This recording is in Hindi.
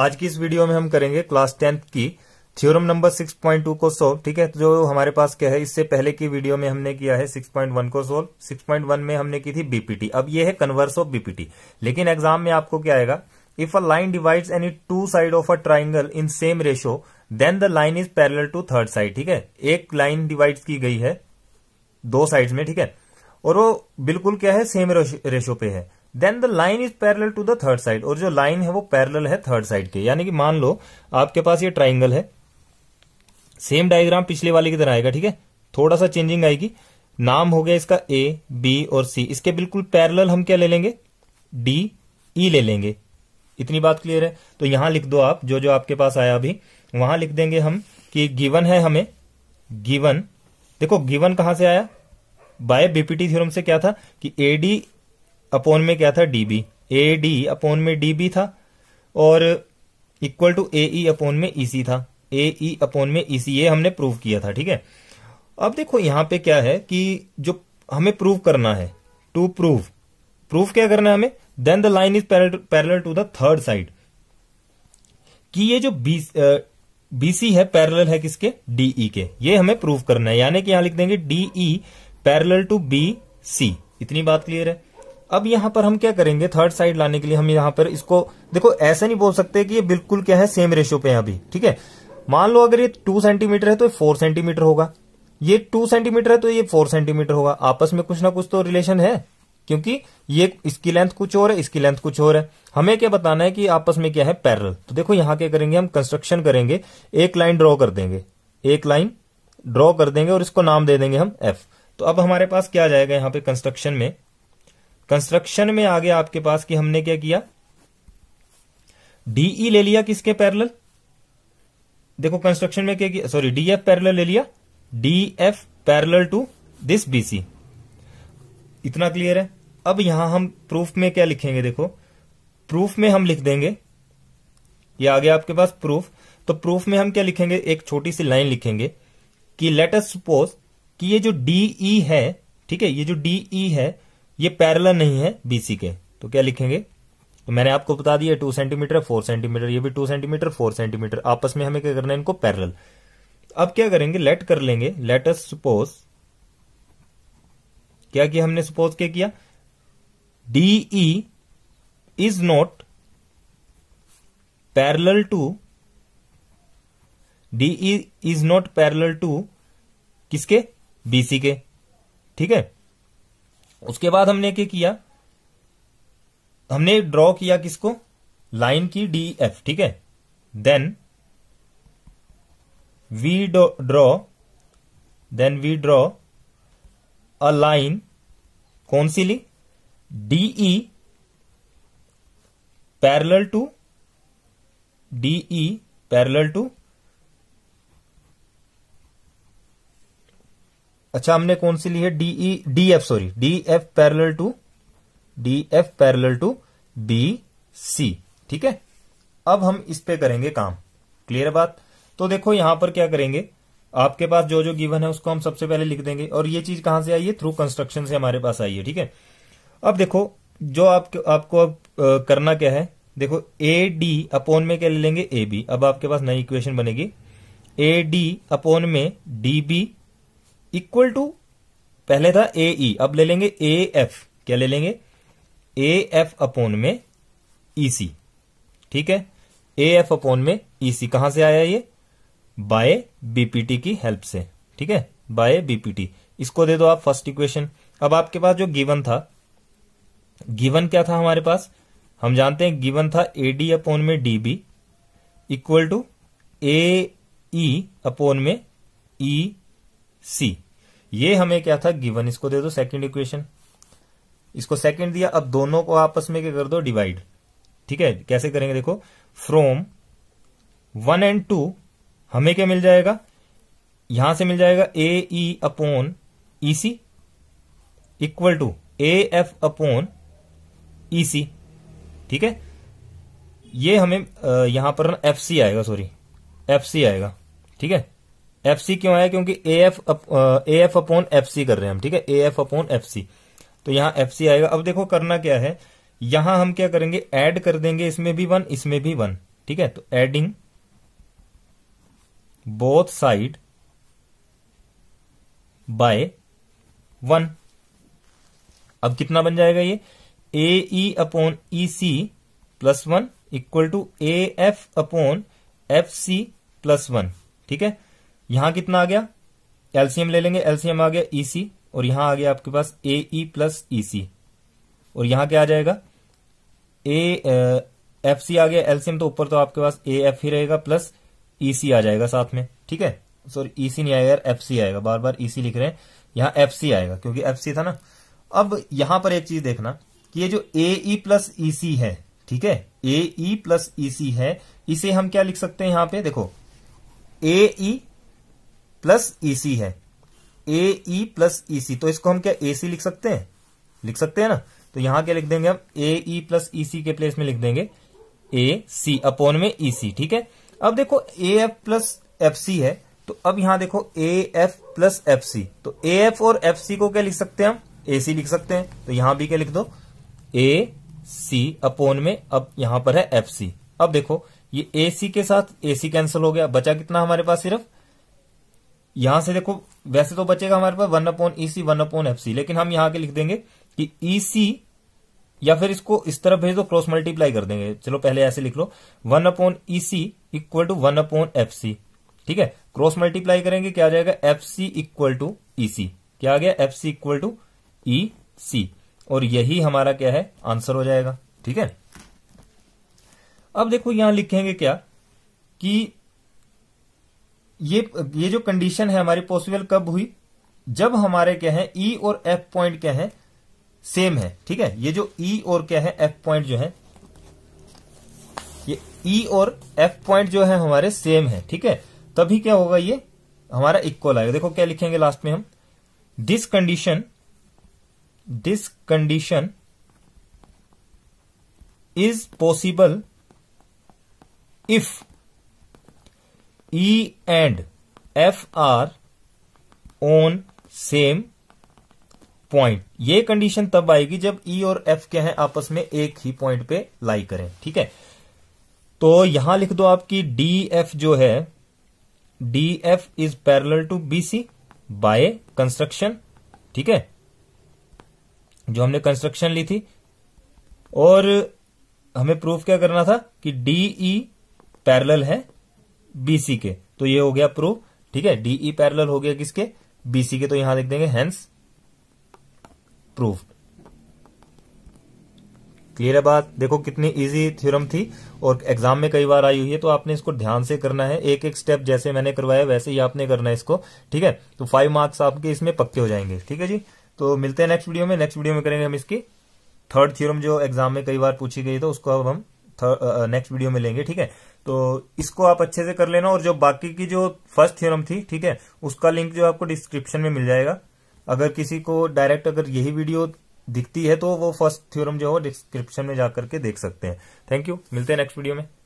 आज की इस वीडियो में हम करेंगे क्लास टेंथ की थ्योरम नंबर 6.2 को सोल्व ठीक है जो हमारे पास क्या है इससे पहले की वीडियो में हमने किया है 6.1 को सोल्व 6.1 में हमने की थी बीपीटी अब ये है कन्वर्स ऑफ बीपीटी लेकिन एग्जाम में आपको क्या आएगा if a line divides any two side of a triangle in same ratio then the line is parallel to third side ठीक है एक लाइन डिवाइड की गई है दो साइड में ठीक है और वो बिल्कुल क्या है सेम रेशो पे है then the line is parallel to the third side और जो लाइन है वो पैरल है थर्ड साइड के यानी कि मान लो आपके पास ये ट्राइंगल है सेम डायग्राम पिछले वाले की तरह आएगा ठीक है थोड़ा सा चेंजिंग आएगी नाम हो गया इसका ए बी और सी इसके बिल्कुल पैरल हम क्या ले लेंगे डी ई e ले लेंगे इतनी बात क्लियर है तो यहां लिख दो आप जो जो आपके पास आया अभी वहां लिख देंगे हम कि गिवन है हमें गिवन देखो गिवन कहां से आया बाय बीपीटी थ्योरम से क्या था कि एडी अपोन में क्या था डीबी ए डी अपोन में डीबी था और equal to A E upon में ईसी था ए ई अपोन में ईसी ये हमने प्रूव किया था ठीक है अब देखो यहां पे क्या है कि जो हमें प्रूव करना है टू प्रूव प्रूव क्या करना है हमें then the line is parallel to the third side कि ये जो बी बीसी है पैरल है किसके डीई के ये हमें प्रूव करना है यानी कि यहां लिख देंगे DE parallel to B C इतनी बात क्लियर है अब यहाँ पर हम क्या करेंगे थर्ड साइड लाने के लिए हम यहाँ पर इसको देखो ऐसे नहीं बोल सकते कि ये बिल्कुल क्या है सेम रेशियो पे है अभी ठीक है मान लो अगर ये टू सेंटीमीटर है तो ये फोर सेंटीमीटर होगा ये टू सेंटीमीटर है तो ये फोर सेंटीमीटर होगा आपस में कुछ ना कुछ तो रिलेशन है क्योंकि ये इसकी लेंथ कुछ और है इसकी लेंथ कुछ और है हमें क्या बताना है कि आपस में क्या है पैरल तो देखो यहाँ क्या करेंगे हम कंस्ट्रक्शन करेंगे एक लाइन ड्रॉ कर देंगे एक लाइन ड्रॉ कर देंगे और इसको नाम दे देंगे हम एफ तो अब हमारे पास क्या जाएगा यहाँ पे कंस्ट्रक्शन में कंस्ट्रक्शन में आ गया आपके पास कि हमने क्या किया डीई e ले लिया किसके पैरेलल देखो कंस्ट्रक्शन में क्या किया सॉरी डीएफ पैरेलल ले लिया DF parallel to this BC इतना क्लियर है अब यहां हम प्रूफ में क्या लिखेंगे देखो प्रूफ में हम लिख देंगे ये आ गया आपके पास प्रूफ तो प्रूफ में हम क्या लिखेंगे एक छोटी सी लाइन लिखेंगे कि लेट अस सपोज कि ये जो डीई e है ठीक है ये जो डीई e है ये पैरल नहीं है बीसी के तो क्या लिखेंगे तो मैंने आपको बता दिया टू सेंटीमीटर फोर सेंटीमीटर ये भी टू सेंटीमीटर फोर सेंटीमीटर आपस में हमें क्या करना है इनको पैरल अब क्या करेंगे लेट कर लेंगे लेट अस सपोज क्या किया हमने सपोज क्या किया DE is not parallel to DE is not parallel to किसके बीसी के ठीक है उसके बाद हमने क्या किया हमने ड्रॉ किया किसको लाइन की डी एफ ठीक है then we draw then we draw a line कौन सी ली D E parallel to D E parallel to अच्छा हमने कौन सी ली है DE D F sorry D F parallel to D F parallel to B C ठीक है अब हम इस पे करेंगे काम क्लियर बात तो देखो यहां पर क्या करेंगे आपके पास जो जो गिवन है उसको हम सबसे पहले लिख देंगे और ये चीज कहां से आई है थ्रू कंस्ट्रक्शन से हमारे पास आई है ठीक है अब देखो जो आपके आपको अब करना क्या है देखो ए डी अपोन में क्या ले लेंगे ए बी अब आपके पास नई इक्वेशन बनेगी ए डी अपोन में डी बी इक्वल टू पहले था ए ई e, अब ले लेंगे ए एफ क्या ले लेंगे ए एफ अपोन में ई e सी ठीक है ए एफ अपोन में ई e सी कहां से आया ये बाय बीपीटी की हेल्प से ठीक है बाय बीपीटी इसको दे दो आप फर्स्ट इक्वेशन अब आपके पास जो गिवन था गिवन क्या था हमारे पास हम जानते हैं गिवन था ए डी अपोन में D B equal to A E upon में ई सी ये हमें क्या था गिवन इसको दे दो सेकंड इक्वेशन इसको सेकंड दिया अब दोनों को आपस में क्या कर दो डिवाइड ठीक है कैसे करेंगे देखो फ्रोम वन एंड टू हमें क्या मिल जाएगा यहां से मिल जाएगा A E upon E C equal to A F upon E C ठीक है ये हमें यहां पर ना एफ सी आएगा सॉरी एफ सी आएगा ठीक है एफ सी क्यों है क्योंकि A F A F upon F C कर रहे हैं हम ठीक है A F upon F C तो यहां एफ सी आएगा अब देखो करना क्या है यहां हम क्या करेंगे एड कर देंगे इसमें भी वन इसमें भी वन ठीक है तो adding both side by one अब कितना बन जाएगा ये A E upon E C plus one equal to A F upon F C plus one ठीक है यहां कितना आ गया एलसीएम ले लेंगे एलसीएम आ गया ईसी e और यहां आ गया आपके पास ए ई प्लस ईसी और यहां क्या आ जाएगा ए एफ सी आ गया एलसीएम तो ऊपर तो आपके पास ए एफ ही रहेगा प्लस ईसी e आ जाएगा साथ में ठीक है सॉरी ईसी e नहीं आएगा यार एफ सी आएगा बार बार ईसी लिख रहे हैं यहां एफ सी आएगा क्योंकि एफ सी था ना अब यहां पर एक चीज देखना कि ये जो ए ई प्लस ईसी है ठीक है ए ई प्लस ईसी है इसे हम क्या लिख सकते हैं यहां पे देखो A E plus EC e है A E e plus EC e तो इसको हम क्या ए सी लिख सकते हैं लिख सकते हैं ना तो यहां क्या लिख देंगे हम ए ई प्लस ईसी के प्लेस में लिख देंगे ए सी अपोन में ईसी ठीक है अब देखो A F plus F C है तो अब यहां देखो A F plus F C तो ए एफ और एफ सी को क्या लिख सकते हैं हम ए सी लिख सकते हैं तो यहां भी क्या लिख दो ए सी अपोन में अब यहां पर है एफ सी अब देखो ये ए सी के साथ ए सी कैंसिल हो गया बचा कितना हमारे पास सिर्फ यहां से देखो वैसे तो बचेगा हमारे पास one upon E C one upon F C लेकिन हम यहां के लिख देंगे कि ई e सी या फिर इसको इस तरफ भेज दो क्रॉस मल्टीप्लाई कर देंगे चलो पहले ऐसे लिख लो one upon E C equal to one upon F C ठीक है क्रॉस मल्टीप्लाई करेंगे क्या आ जाएगा F C equal to E C क्या आ गया F C equal to E C और यही हमारा क्या है आंसर हो जाएगा ठीक है अब देखो यहां लिखेंगे क्या कि ये ये जो कंडीशन है हमारी पॉसिबल कब हुई जब हमारे क्या है ई e और एफ पॉइंट क्या है सेम है ठीक है ये जो ई e और क्या है एफ पॉइंट जो है ये ई e और एफ पॉइंट जो है हमारे सेम है ठीक है तभी क्या होगा ये हमारा इक्वल आएगा देखो क्या लिखेंगे लास्ट में हम this condition this condition is possible if E and F are on same point ये कंडीशन तब आएगी जब ई e और एफ क्या है आपस में एक ही पॉइंट पे लाई करें ठीक है तो यहां लिख दो आपकी डी एफ जो है D F is parallel to B C by construction ठीक है जो हमने कंस्ट्रक्शन ली थी और हमें प्रूफ क्या करना था कि डी ई पैरल है बीसी के तो ये हो गया प्रूफ ठीक है डीई पैरेलल e हो गया किसके बीसी के तो यहां लिख देंगे हेंस प्रूफ क्लियर है बात देखो कितनी इजी थ्योरम थी और एग्जाम में कई बार आई हुई है तो आपने इसको ध्यान से करना है एक एक स्टेप जैसे मैंने करवाया वैसे ही आपने करना है इसको ठीक है तो फाइव मार्क्स आपके इसमें पक्के हो जाएंगे ठीक है जी तो मिलते हैं नेक्स्ट वीडियो में नेक्स्ट वीडियो में करेंगे हम इसकी थर्ड थ्योरम जो एग्जाम में कई बार पूछी गई तो उसको अब हम नेक्स्ट वीडियो में लेंगे ठीक है तो इसको आप अच्छे से कर लेना और जो बाकी की जो फर्स्ट थ्योरम थी ठीक है उसका लिंक जो आपको डिस्क्रिप्शन में मिल जाएगा अगर किसी को डायरेक्ट अगर यही वीडियो दिखती है तो वो फर्स्ट थ्योरम जो है डिस्क्रिप्शन में जाकर के देख सकते हैं थैंक यू मिलते हैं नेक्स्ट वीडियो में